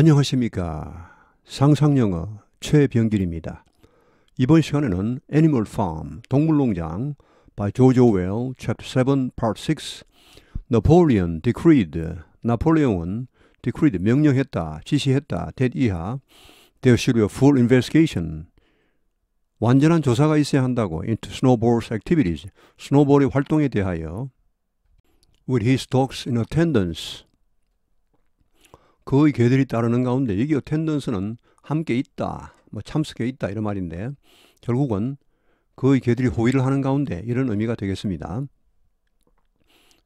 안녕하십니까. 상상영어 최병길입니다. 이번 시간에는 Animal Farm, 동물농장 by George Orwell, Chapter 7, Part 6 Napoleon Decreed, 나폴레옹은 Decreed, 명령했다, 지시했다, t 이하 There should be a full investigation. 완전한 조사가 있어야 한다고 into snowball's activities, 스노볼의 활동에 대하여 with his dogs in attendance 그의 개들이 따르는 가운데 이기어 텐던스는 함께 있다, 뭐 참석해 있다 이런 말인데 결국은 그의 개들이호의를 하는 가운데 이런 의미가 되겠습니다.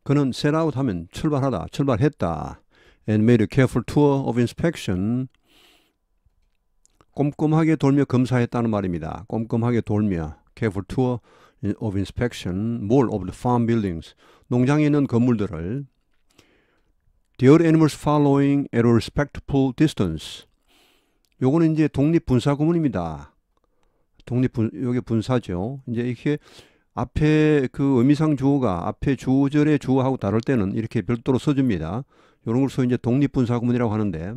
그는 set out 하면 출발하다, 출발했다. and made a careful tour of inspection. 꼼꼼하게 돌며 검사했다는 말입니다. 꼼꼼하게 돌며 careful tour of inspection, more of the farm buildings. 농장에 있는 건물들을 Dear animals following at a respectful distance. 요거는 이제 독립 분사 구문입니다. 독립 분 여기 분사죠. 이제 이렇게 앞에 그 의미상 주어가 앞에 주절의 주어하고 다를 때는 이렇게 별도로 써줍니다. 요런걸 소위 이제 독립분사구문이라고 하는데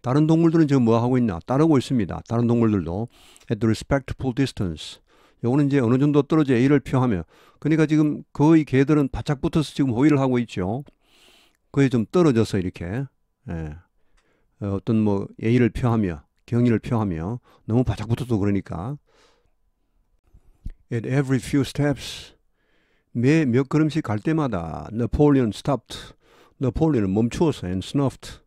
다른 동물들은 지금 뭐 하고 있나 따르고 있습니다. 다른 동물들도 at the respectful distance. 요거는 이제 어느 정도 떨어져 A를 표하며 그러니까 지금 거의 개들은 바짝 붙어서 지금 호위를 하고 있죠. 그게 좀 떨어져서 이렇게 예, 어, 어떤 뭐 예의를 표하며 경의를 표하며 너무 바짝 붙어도 그러니까 At every few steps 매 몇 걸음씩 갈 때마다 Napoleon stopped 나폴레온은 멈추어서 and snuffed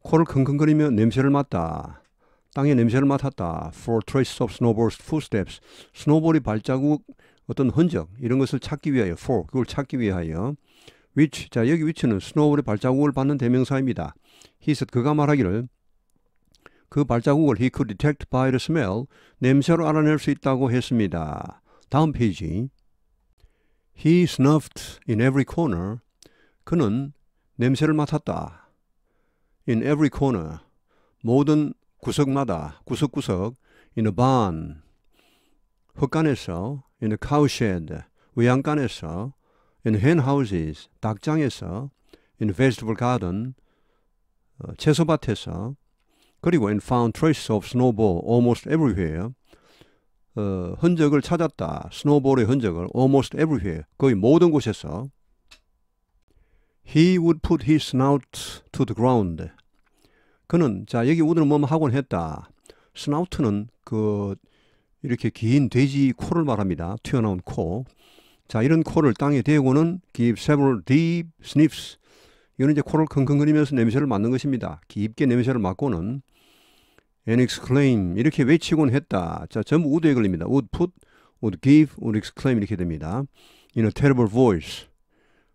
코를 킁킁거리며 냄새를 맡다 땅의 냄새를 맡았다 for traces of snowball's footsteps 스노볼이 발자국 어떤 흔적 이런 것을 찾기 위하여 for 그걸 찾기 위하여 w h 자 여기 위치는 스노우볼의 발자국을 받는 대명사입니다. 히스 그가 말하기를 그 발자국을 he could detect by the smell 냄새로 알아낼 수 있다고 했습니다. 다음 페이지 He snuffed in every corner 그는 냄새를 맡았다. In every corner 모든 구석마다 구석구석 in a barn 헛간에서 in a cowshed 외양간에서 in hen houses, 닭장에서, in vegetable garden, 어, 채소밭에서, 그리고 in found traces of snowball almost everywhere, 어, 흔적을 찾았다. 스노볼의 흔적을 almost everywhere, 거의 모든 곳에서. He would put his snout to the ground. 그는 자 여기 우드는 뭐뭐 하곤 했다. 스나우트는 그 이렇게 긴 돼지 코를 말합니다. 튀어나온 코. 자, 이런 코를 땅에 대고는 give several deep sniffs. 이거는 이제 코를 킁킁거리면서 냄새를 맡는 것입니다. 깊게 냄새를 맡고는 and exclaim 이렇게 외치곤 했다. 자, 전부 would에 걸립니다. would put, would give, would exclaim 이렇게 됩니다. in a terrible voice.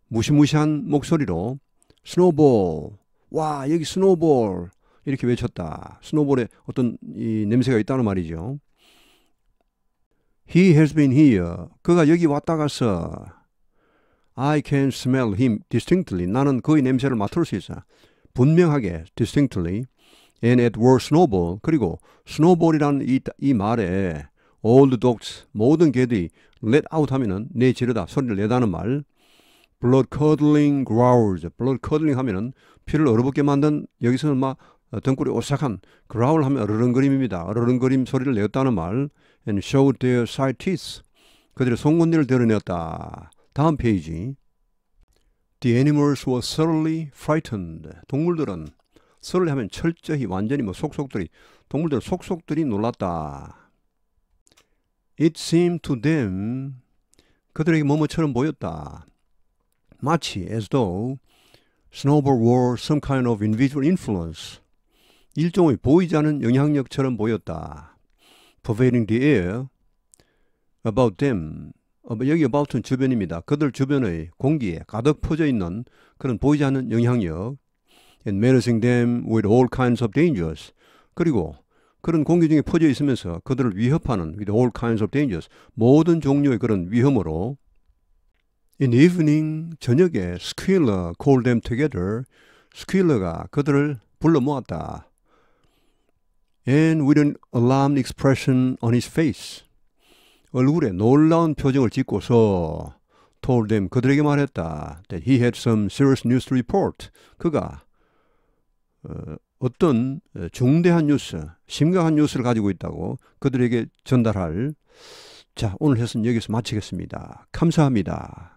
무시무시한 목소리로 snowball. 와 여기 snowball. 이렇게 외쳤다. 스노볼에 어떤 이 냄새가 있다는 말이죠. He has been here. 그가 여기 왔다 갔어. I can smell him distinctly. 나는 그의 냄새를 맡을 수 있어. 분명하게 distinctly. And it was snowball. 그리고 snowball이라는 이, 이 말에 all the dogs 모든 개들이 let out 하면은 내지르다 소리를 내다는 말. blood curdling growls. blood curdling 하면은 피를 얼어붙게 만든 여기서는 막 등골이 오싹한 growl 하면 어르렁거림입니다. 어르렁거림 소리를 내었다는 말 and show their side teeth 그들의 송곳니를 드러내었다. 다음 페이지 The animals were thoroughly frightened 동물들은 thoroughly 하면 철저히 완전히 뭐 속속들이 동물들은 속속들이 놀랐다. It seemed to them 그들에게 뭐뭐처럼 보였다. 마치 as though snowball were some kind of invisible influence 일종의 보이지 않은 영향력처럼 보였다. pervading the air about them. 여기 about은 주변입니다. 그들 주변의 공기에 가득 퍼져 있는 그런 보이지 않은 영향력. and menacing them with all kinds of dangers. 그리고 그런 공기 중에 퍼져 있으면서 그들을 위협하는 with all kinds of dangers. 모든 종류의 그런 위험으로. In the evening, 저녁에 squealer called them together. squealer가 그들을 불러 모았다. and with an alarmed expression on his face. 얼굴에 놀라운 표정을 짓고서 told them 그들에게 말했다. that he had some serious news to report. 그가 어, 어떤 중대한 뉴스, 심각한 뉴스를 가지고 있다고 그들에게 전달할 자, 오늘 해서는 여기서 마치겠습니다. 감사합니다.